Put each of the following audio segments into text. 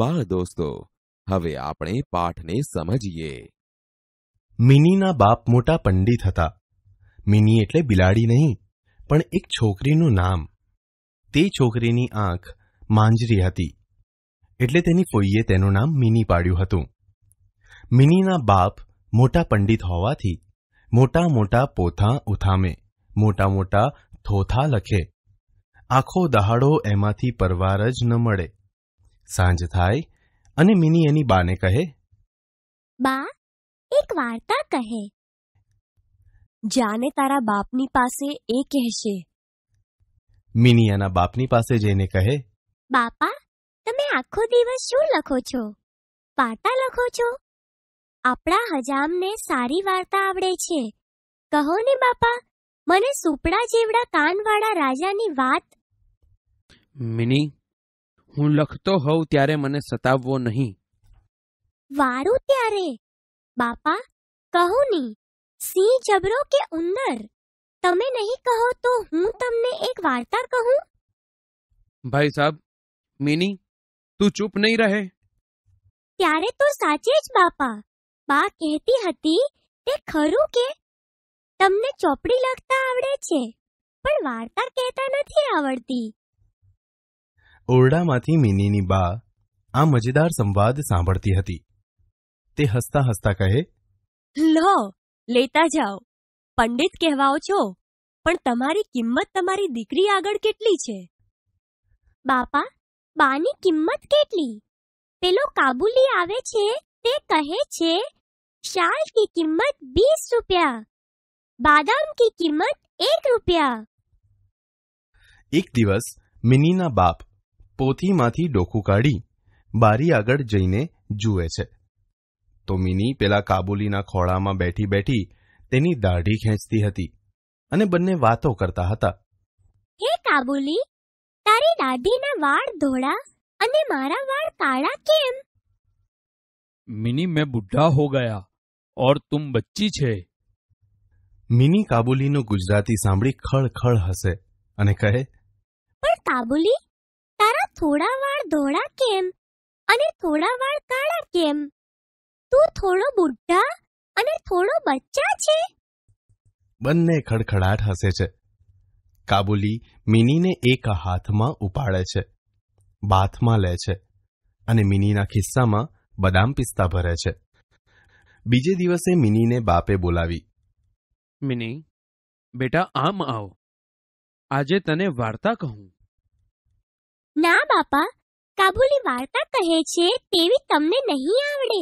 બાળ દોસ્તો હવે આપણે પાઠને સમજીએ મિનીના બાપ મોટા પંડિત હતા મિની એટલે બિલાડી નહીં પણ એક છોકરીનું નામ તે છોકરીની આંખ માંજરી હતી એટલે તેની કોઈએ તેનું નામ મિની પાડ્યું હતું મિનીના બાપ મોટા પંડિત હોવાથી મોટા મોટા પોથા ઉથામે મોટા મોટા થોથા લખે આખો દહાડો એમાંથી પરવાર જ ન મળે સાંજ થાય અને મિની એની બાને કહે બા એક વાર્તા કહે જાને તારા બાપની પાસે એ કહેશે મિની એના બાપની પાસે જઈને કહે બાપા તમે આખો દિવસ શું લખો છો વાર્તા લખો છો આપણા હજામને સારી વાર્તા આવડે છે કહો ને બાપા મને સુપડા જેવડા કાનવાળા રાજાની વાત મિની હું લખતો હોઉં ત્યારે મને સતાવવો નહીં વારું ત્યારે બાપા કહો નહીં સિંહ જબરો કે ઉંદર તમે નહીં કહો તો હું તમને એક વાર્તા કહું ભાઈ સાહેબ મિની તું ચૂપ નહીં રહે ત્યારે તો સાચે જ બાપા બા કહેતી હતી તે ખરું કે તમને ચોપડી લખતા આવડે છે પણ વાર્તા કહેતા નથી આવડતી ઓરડામાંથી મિનીની બા આ મજેદાર સંવાદ સાંભળતી હતી તે હસતા હસતા કહે લો લેતા જાઓ પંડિત કહેવાઓ છો પણ તમારી કિંમત તમારી દીકરી આગળ કેટલી છે બાપા બાની કિંમત કેટલી પેલો કાબુલી આવે છે તે કહે છે શાલ કી કિંમત બીસ રૂપિયા બાદામ કી કિંમત એક રૂપિયા એક દિવસ મિનીના બાપ પોથીમાંથી ડોકું કાઢી બારી આગળ જઈને જુએ છે તો મિની પેલા કાબુલીના ખોળામાં બેઠી બેઠી તેની દાઢી ખેંચતી હતી અને બંને વાતો કરતા હતા હે કાબુલી તારી દાઢીના વાળ ધોળા અને મારા વાળ કાળા કેમ મિની મેં બુઢા હો ગયા ઓર તુમ બચ્ચી છે મિની કાબુલીનું ગુજરાતી સાંભળી ખળખળ હસે અને કહે પણ કાબુલી થોડા વાળ ધોળા કેમ અને થોડા વાળ કાળા કેમ તું થોડો બુઢા અને થોડો બચ્ચા છે બંને ખડખડાટ હસે છે કાબુલી મિનીને એક હાથમાં ઉપાડે છે બાથમાં લે છે અને મિનીના ખિસ્સામાં બદામ પિસ્તા ભરે છે બીજે દિવસે મિનીને બાપે બોલાવી મિની બેટા આમ આવ આજે તને વાર્તા કહું ના બાપા કાબુલી વાર્તા કહે છે તેવી તમને નહીં આવડે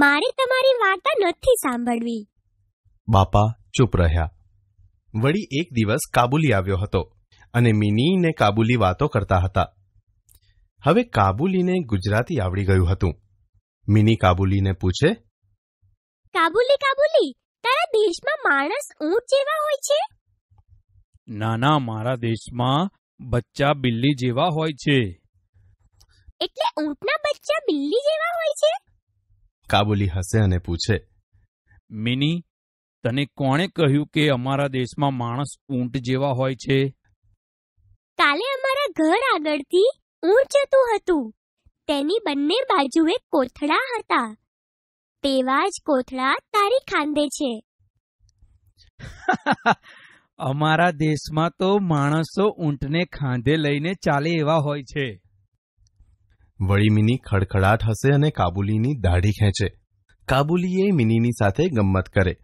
મારે તમારી વાર્તા નથી સાંભળવી બાપા ચૂપ રહ્યા વળી એક દિવસ કાબુલી આવ્યો હતો અને મિનીને કાબુલી વાતો કરતા હતા હવે કાબુલીને ગુજરાતી આવડી ગયું હતું મિની કાબુલીને પૂછે કાબુલી કાબુલી તારા દેશમાં માણસ ઊંટ જેવા હોય છે ના ના મારા દેશમાં બચ્ચા બિલ્લી જેવા હોય છે એટલે ઊંટના બચ્ચા બિલ્લી જેવા હોય છે કાબુલી હસે અને પૂછે મિની તને કોણે કહ્યું કે અમારા દેશમાં માણસ ઊંટ જેવા હોય છે કાલે અમારા ઘર આગળથી ઊંટ જતું હતું તેની બંને બાજુએ કોથળા હતા તેવા જ કોથળા તારી ખાંદે છે અમારા દેશમાં તો માણસો ઊંટને ખાંધે લઈને ચાલે એવા હોય છે વળી મિની ખડખડાટ હશે અને કાબુલીની દાઢી ખેંચે કાબુલીએ મિનીની સાથે ગમ્મત કરે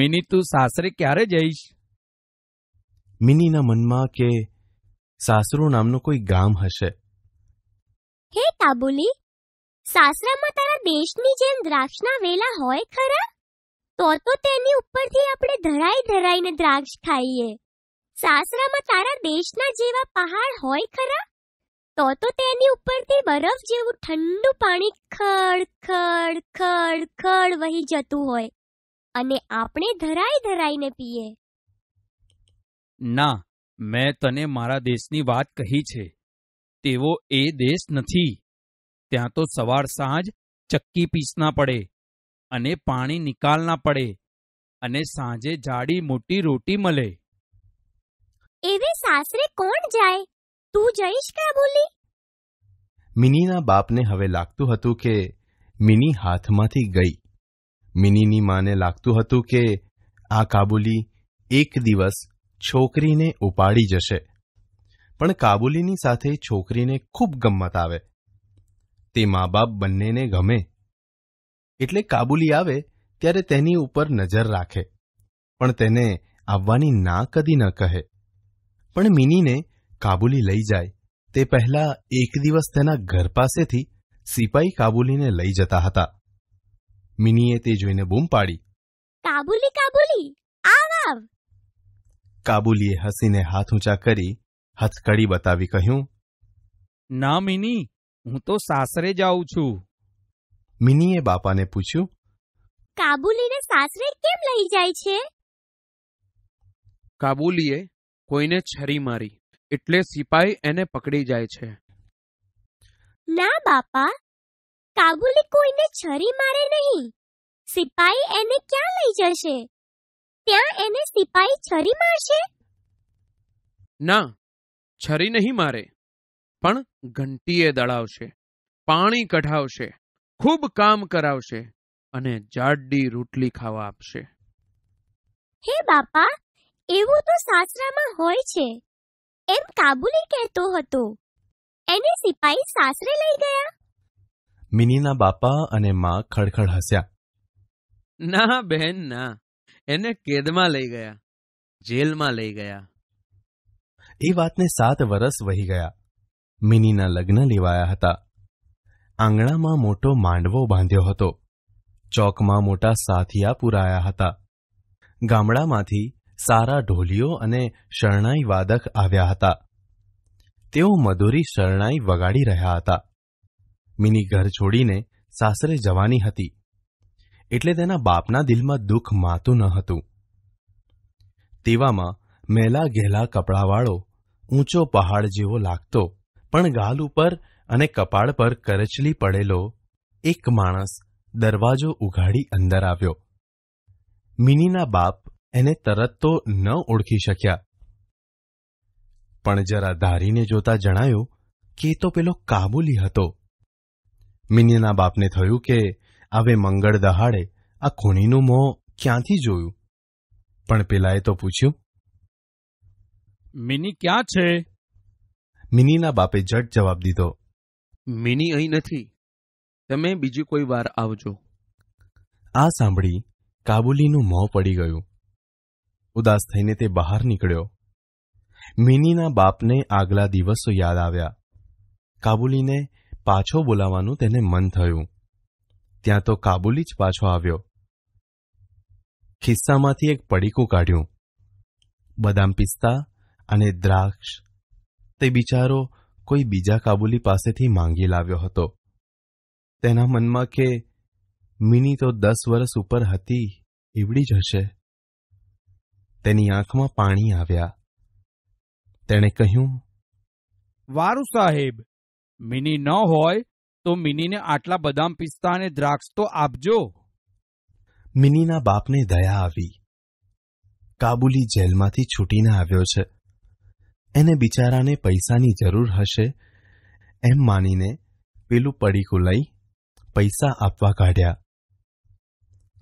મિની તું સાસરે ક્યારે જઈશ મિનીના મનમાં કે સાસરું નામનું કોઈ ગામ હશે હે કાબુલી સાસરામાં તારા દેશની જેમ દ્રાક્ષના વેલા હોય ખરા તો તો તેની ઉપરથી આપણે ધરાઈ ધરાઈને દ્રાક્ષ ખાઈએ સાસરામાં તારા દેશના જેવા પહાડ હોય ખરા તો તો તેની ઉપરથી બરફ જેવું ઠંડુ પાણી ખડ ખડ ખડ ખડ વહી જતું હોય અને આપણે ધરાઈ ધરાઈને પીએ ના મેં તને મારા દેશની વાત કહી છે તેવો એ દેશ નથી ત્યાં તો સવાર સાંજ ચક્કી પીસના પડે અને પાણી નિકાલ ના પડે અને સાંજે જાડી મોટી રોટી મળે એવે સાસરે કોણ જાય તું જઈશ કા બોલી મિનીના બાપને હવે લાગતું હતું કે મિની હાથમાંથી ગઈ મિનીની માને લાગતું હતું કે આ કાબુલી એક દિવસ છોકરીને ઉપાડી જશે પણ કાબુલીની સાથે છોકરીને ખૂબ ગમ્મત આવે તે મા બાપ બંનેને ગમે એટલે કાબુલી આવે ત્યારે તેની ઉપર નજર રાખે પણ તેને આવવાની ના કદી ન કહે પણ મિનીને કાબુલી લઈ જાય તે પહેલા એક દિવસ તેના ઘર પાસેથી સિપાઈ કાબુલીને લઈ જતા હતા મિનીએ તે જોઈને બૂમ પાડી કાબુલી કાબુલી કાબુલીએ હસીને હાથ ઊંચા કરી હથકડી બતાવી કહ્યું ના મિની હું તો સાસરે જાઉં છું મિનીએ બાપાને પૂછ્યું કાબુલીને સાસરે કેમ લઈ જાય છે કાબુલીએ કોઈને છરી મારી એટલે સિપાઈ એને પકડી જાય છે ના બાપા કાબુલી કોઈને છરી મારે નહીં સિપાઈ એને ક્યાં લઈ જશે ત્યાં એને સિપાઈ છરી મારશે ના છરી નહીં મારે પણ ઘંટીએ દળાવશે પાણી કઢાવશે ખૂબ કામ કરાવશે અને જાડી રોટલી ખાવા આપશે હે બાપા એવું તો સાસરામાં હોય છે એમ કાબુલી કહેતો હતો એને સિપાહી સાસરે લઈ ગયા મિનીના બાપા અને માં ખડખડ હસ્યા ના બહેન ના એને કેદમાં લઈ ગયા જેલમાં લઈ ગયા એ વાતને સાત વર્ષ વહી ગયા મિનીના લગ્ન લેવાયા હતા આંગણામાં મોટો માંડવો બાંધ્યો હતો ચોકમાં મોટા સાથિયા પુરાયા હતા ગામડામાંથી સારા ઢોલીઓ અને શરણાઈ વાદક આવ્યા હતા તેઓ મધુરી શરણાઈ વગાડી રહ્યા હતા મિની ઘર છોડીને સાસરે જવાની હતી એટલે તેના બાપના દિલમાં દુઃખ માતું ન હતું તેવામાં મેલા ઘેલા કપડાવાળો ઊંચો પહાડ જેવો લાગતો પણ ગાલ ઉપર અને કપાળ પર કરચલી પડેલો એક માણસ દરવાજો ઉઘાડી અંદર આવ્યો મિનીના બાપ એને તરત તો ન ઓળખી શક્યા પણ જરા ધારીને જોતા જણાયું કે તો પેલો કાબુલી હતો મિનીના બાપને થયું કે આવે મંગળ દહાડે આ ખૂણીનું મોં ક્યાંથી જોયું પણ પેલાએ તો પૂછ્યું મિની ક્યાં છે મિનીના બાપે જટ જવાબ દીધો મિની અહીં નથી તમે બીજી કોઈ વાર આવજો આ સાંભળી કાબુલીનું મોં પડી ગયું ઉદાસ થઈને તે બહાર નીકળ્યો મિનીના બાપને આગલા દિવસો યાદ આવ્યા કાબુલીને પાછો બોલાવવાનું તેને મન થયું ત્યાં તો કાબુલી જ પાછો આવ્યો ખિસ્સામાંથી એક પડીકું કાઢ્યું બદામ પિસ્તા અને દ્રાક્ષ તે બિચારો કોઈ બીજા કાબુલી પાસેથી માંગી લાવ્યો હતો તેના મનમાં કે મિની તો દસ વર્ષ ઉપર હતી એવડી જ હશે તેની આંખમાં પાણી આવ્યા તેણે કહ્યું વારુ સાહેબ મિની ન હોય તો મિનીને આટલા બદામ પિસ્તા અને દ્રાક્ષ તો આપજો મિનીના બાપને દયા આવી કાબુલી જેલમાંથી છૂટીને આવ્યો છે એને બિચારાને પૈસાની જરૂર હશે એમ માનીને પેલું પડીકું લઈ પૈસા આપવા કાઢ્યા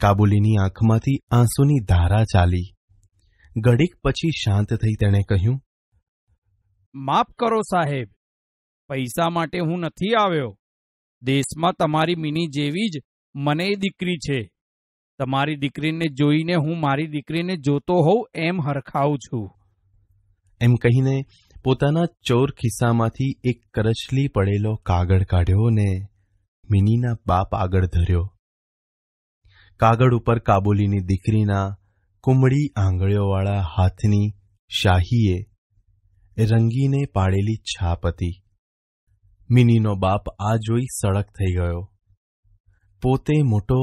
કાબુલીની આંખમાંથી આંસુની ધારા ચાલી ઘડીક પછી શાંત થઈ તેણે કહ્યું માફ કરો સાહેબ પૈસા માટે હું નથી આવ્યો દેશમાં તમારી મિની જેવી જ મને દીકરી છે તમારી દીકરીને જોઈને હું મારી દીકરીને જોતો હોઉં એમ હરખાઉં છું એમ કહીને પોતાના ચોર ખિસ્સામાંથી એક કરચલી પડેલો કાગળ કાઢ્યો અને મિનીના બાપ આગળ ધર્યો કાગળ ઉપર કાબુલીની દીકરીના કુમળી આંગળીઓવાળા હાથની શાહીએ રંગીને પાડેલી છાપ હતી મિનીનો બાપ આ જોઈ સડક થઈ ગયો પોતે મોટો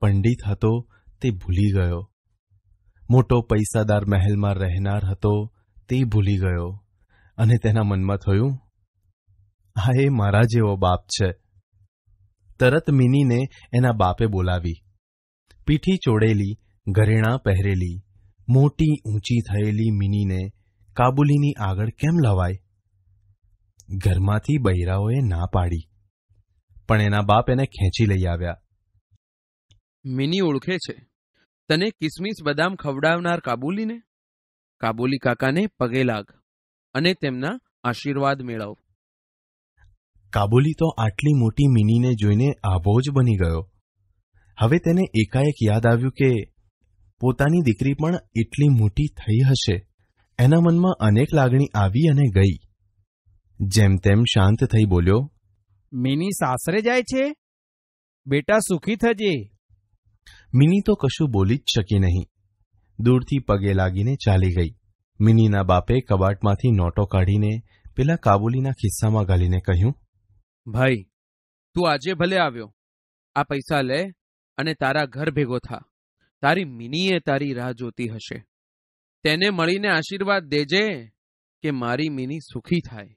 પંડિત હતો તે ભૂલી ગયો મોટો પૈસાદાર મહેલમાં રહેનાર હતો તે ભૂલી ગયો અને તેના મનમાં થયું આ એ મારા જેવો બાપ છે તરત મિનીને એના બાપે બોલાવી પીઠી ચોડેલી ઘરેણાં પહેરેલી મોટી ઊંચી થયેલી મિનીને કાબુલીની આગળ કેમ લવાય ઘરમાંથી બૈરાઓએ ના પાડી પણ એના બાપ એને ખેંચી લઈ આવ્યા મિની ઓળખે છે તને કિસમિસ બદામ ખવડાવનાર કાબુલીને કાબોલી કાકાને પગે લાગ અને તેમના આશીર્વાદ મેળવ કાબોલી તો આટલી મોટી મિનીને જોઈને આભો જ બની ગયો હવે તેને એકાએક યાદ આવ્યું કે પોતાની દીકરી પણ એટલી મોટી થઈ હશે એના મનમાં અનેક લાગણી આવી અને ગઈ જેમ તેમ શાંત થઈ બોલ્યો મિની સાસરે જાય છે બેટા સુખી થજે મિની તો કશું બોલી જ શકી નહીં દૂરથી પગે લાગીને ચાલી ગઈ મિનીના બાપે કબાટમાંથી નોટો કાઢીને પેલા કાબુલીના ખિસ્સામાં ઘાલીને કહ્યું ભાઈ તું આજે ભલે આવ્યો આ પૈસા લે અને તારા ઘર ભેગો થા તારી મિનીએ તારી રાહ જોતી હશે તેને મળીને આશીર્વાદ દેજે કે મારી મિની સુખી થાય